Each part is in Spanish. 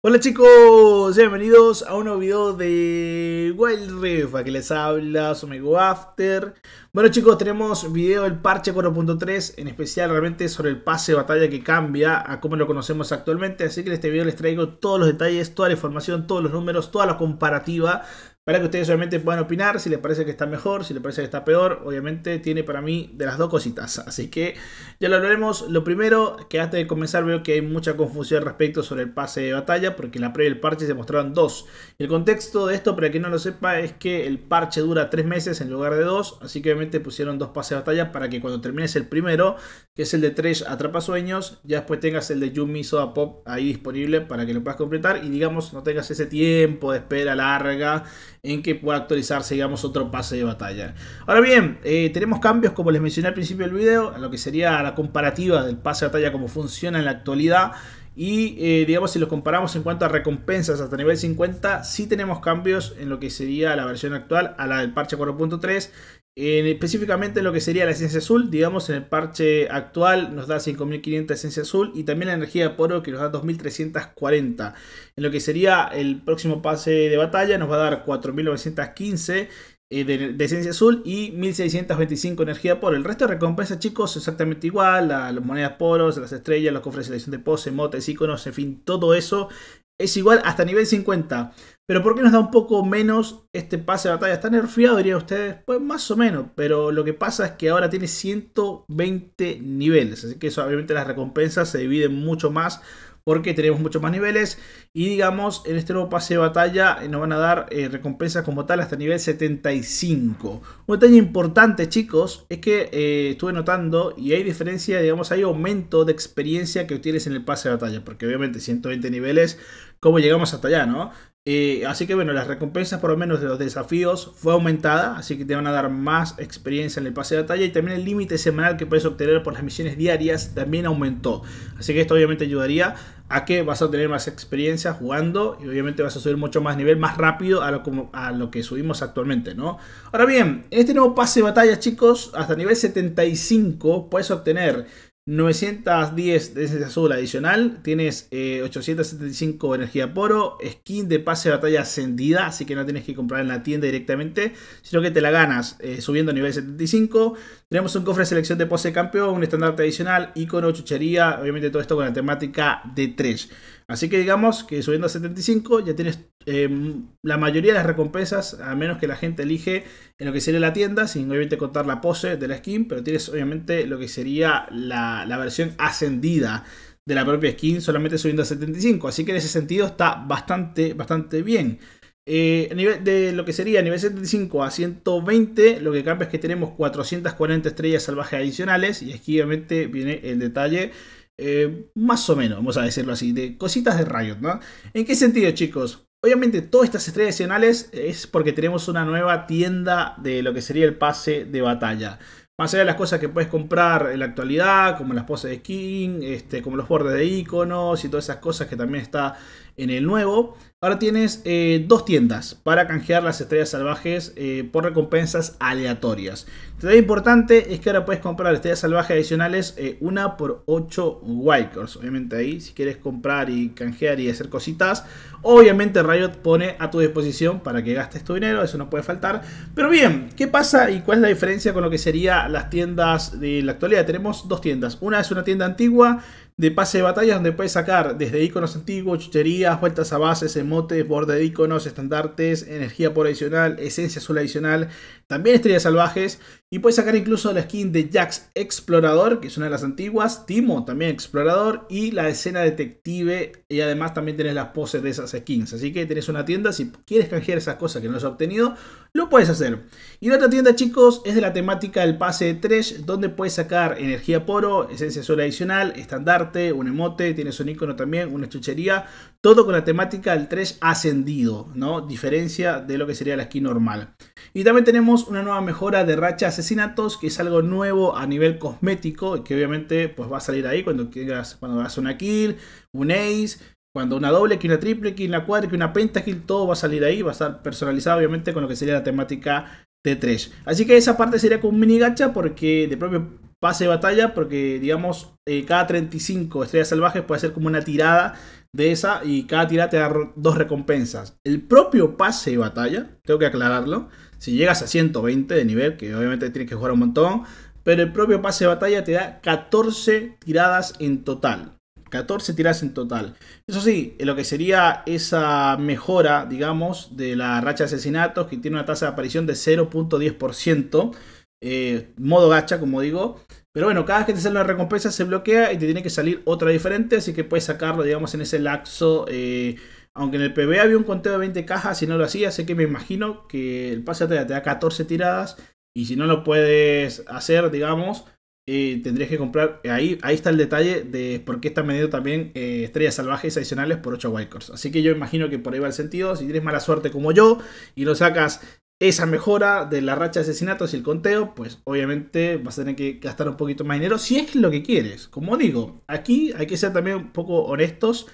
Hola chicos, bienvenidos a un nuevo video de Wild Rift, les habla su amigo After. Bueno chicos, tenemos video del parche 4.3, en especial realmente sobre el pase de batalla que cambia a como lo conocemos actualmente. Así que en este video les traigo todos los detalles, toda la información, todos los números, toda la comparativa para que ustedes obviamente puedan opinar si les parece que está mejor, si les parece que está peor. Obviamente tiene para mí de las dos cositas. Así que ya lo hablaremos. Lo primero, que antes de comenzar veo que hay mucha confusión respecto sobre el pase de batalla, porque en la previa del parche se mostraron dos. El contexto de esto, para quien no lo sepa, es que el parche dura tres meses en lugar de dos. Así que obviamente pusieron dos pases de batalla para que cuando termines el primero, que es el de tres atrapasueños, ya después tengas el de Yumi Soda Pop ahí disponible para que lo puedas completar y digamos no tengas ese tiempo de espera larga en que pueda actualizarse, digamos, otro pase de batalla. Ahora bien, eh, tenemos cambios, como les mencioné al principio del video, en lo que sería la comparativa del pase de batalla, como funciona en la actualidad. Y eh, digamos, si los comparamos en cuanto a recompensas hasta nivel 50, sí tenemos cambios en lo que sería la versión actual a la del parche 4.3 específicamente en lo que sería la esencia azul, digamos en el parche actual nos da 5.500 esencia azul y también la energía de poro que nos da 2.340. En lo que sería el próximo pase de batalla nos va a dar 4.915 eh, de, esencia azul y 1625 energía poro. El resto de recompensas, chicos, exactamente igual: las monedas poros, las estrellas, los cofres de selección de pose, motes, iconos, en fin, todo eso es igual hasta nivel 50. Pero ¿por qué nos da un poco menos este pase de batalla? ¿Está nerfeado, diría ustedes? Pues más o menos, pero lo que pasa es que ahora tiene 120 niveles. Así que obviamente las recompensas se dividen mucho más porque tenemos muchos más niveles. Y digamos, en este nuevo pase de batalla eh, nos van a dar eh, recompensas como tal hasta nivel 75. Un detalle importante, chicos, es que eh, estuve notando y hay diferencia, digamos, hay aumento de experiencia que obtienes en el pase de batalla. Porque obviamente 120 niveles cómo llegamos hasta allá, ¿no? así que bueno, las recompensas por lo menos de los desafíos fue aumentada, así que te van a dar más experiencia en el pase de batalla y también el límite semanal que puedes obtener por las misiones diarias también aumentó. Así que esto obviamente ayudaría a que vas a tener más experiencia jugando y obviamente vas a subir mucho más nivel, más rápido a lo, como, a lo que subimos actualmente, ¿no? Ahora bien, en este nuevo pase de batalla, chicos, hasta nivel 75 puedes obtener 910 de ese azul adicional. Tienes 875 eh, energía poro. Skin de pase de batalla ascendida. Así que no tienes que comprar en la tienda directamente. Sino que te la ganas eh, subiendo a nivel 75. Tenemos un cofre de selección de pose campeón. Un estandarte adicional. Icono, chuchería. Obviamente todo esto con la temática de 3. Así que digamos que subiendo a 75 ya tienes Em, la mayoría de las recompensas, a menos que la gente elige en lo que sería la tienda, sin obviamente contar la pose de la skin, pero tienes obviamente lo que sería la, versión ascendida de la propia skin, solamente subiendo a 75. Así que en ese sentido está bastante, bastante bien. Eh, a nivel de lo que sería a nivel 75 a 120, lo que cambia es que tenemos 440 estrellas salvajes adicionales. Y aquí obviamente viene el detalle. Eh, más o menos, vamos a decirlo así, de cositas de rayos ¿no? ¿En qué sentido, chicos? Obviamente todas estas estrellas adicionales es porque tenemos una nueva tienda de lo que sería el pase de batalla. Más allá de las cosas que puedes comprar en la actualidad, como las poses de skin, este, como los bordes de iconos y todas esas cosas que también está en el nuevo, ahora tienes eh, dos tiendas para canjear las estrellas salvajes eh, por recompensas aleatorias. Lo importante es que ahora puedes comprar estrellas salvajes adicionales eh, una por ocho Wikers. Obviamente ahí, si quieres comprar y canjear y hacer cositas, obviamente Riot pone a tu disposición para que gastes tu dinero, eso no puede faltar. Pero bien, ¿qué pasa y cuál es la diferencia con lo que serían las tiendas de la actualidad? Tenemos dos tiendas. Una es una tienda antigua de pase de batalla donde puedes sacar desde iconos antiguos, chucherías, vueltas a bases, emotes, borde de iconos, estandartes, energía por adicional, esencia azul adicional, también estrellas salvajes y puedes sacar incluso la skin de Jax Explorador, que es una de las antiguas, Timo también Explorador y la escena detective. Y además también tenés las poses de esas skins. Así que tenés una tienda, si quieres canjear esas cosas que no has obtenido, lo puedes hacer. Y la otra tienda, chicos, es de la temática del pase de Tresh, donde puedes sacar energía poro, esencia solar adicional, estandarte, un emote, tienes un icono también, una chuchería. Todo con la temática del Tresh ascendido, ¿no? Diferencia de lo que sería la skin normal. Y también tenemos una nueva mejora de rachas asesinatos, que es algo nuevo a nivel cosmético, que obviamente pues, va a salir ahí cuando quieras, cuando hagas una kill, un ace, cuando una doble que una triple que una cuadra una pentakill, todo va a salir ahí, va a estar personalizado obviamente con lo que sería la temática de Thresh. Así que esa parte sería como un mini gacha porque de propio pase de batalla, porque digamos eh, cada 35 estrellas salvajes puede ser como una tirada de esa y cada tirada te da dos recompensas. El propio pase de batalla, tengo que aclararlo, si llegas a 120 de nivel, que obviamente tienes que jugar un montón, pero el propio pase de batalla te da 14 tiradas en total. 14 tiradas en total. Eso sí, lo que sería esa mejora, digamos, de la racha de asesinatos, que tiene una tasa de aparición de 0.10%, eh, modo gacha, como digo. Pero bueno, cada vez que te sale una recompensa se bloquea y te tiene que salir otra diferente, así que puedes sacarlo, digamos, en ese laxo. Eh, aunque en el PB había un conteo de 20 cajas, si no lo hacía sé que me imagino que el pase te da 14 tiradas. Y si no lo puedes hacer, digamos, eh, tendrías que comprar. Ahí, ahí está el detalle de por qué están vendiendo también eh, estrellas salvajes adicionales por 8 wildcards. Así que yo imagino que por ahí va el sentido. Si tienes mala suerte como yo y no sacas esa mejora de la racha de asesinatos y el conteo, pues obviamente vas a tener que gastar un poquito más dinero si es lo que quieres. Como digo, aquí hay que ser también un poco honestos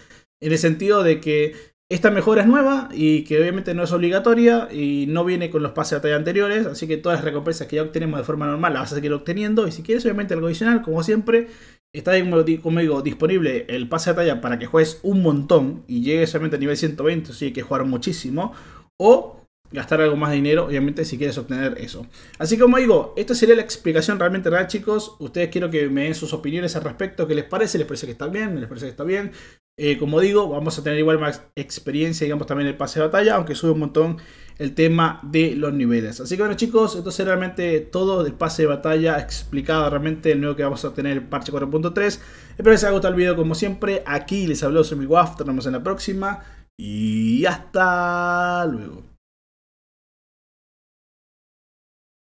en el sentido de que esta mejora es nueva y que obviamente no es obligatoria y no viene con los pases de talla anteriores, así que todas las recompensas que ya obtenemos de forma normal las vas a seguir obteniendo. Y si quieres, obviamente, algo adicional, como siempre, está como digo, disponible el pase de talla para que juegues un montón y llegues obviamente a nivel 120, así que hay que jugar muchísimo. O gastar algo más de dinero, obviamente, si quieres obtener eso. Así como digo, esta sería la explicación realmente real, chicos. Ustedes quiero que me den sus opiniones al respecto, qué les parece, les parece que está bien, les parece que está bien. Eh, como digo, vamos a tener igual más experiencia, digamos, también el pase de batalla, aunque sube un montón el tema de los niveles. Así que bueno chicos, entonces realmente todo del pase de batalla explicado realmente el nuevo que vamos a tener el parche 4.3. Espero que les haya gustado el video como siempre. Aquí les habló Semi Waf, nos vemos en la próxima y hasta luego.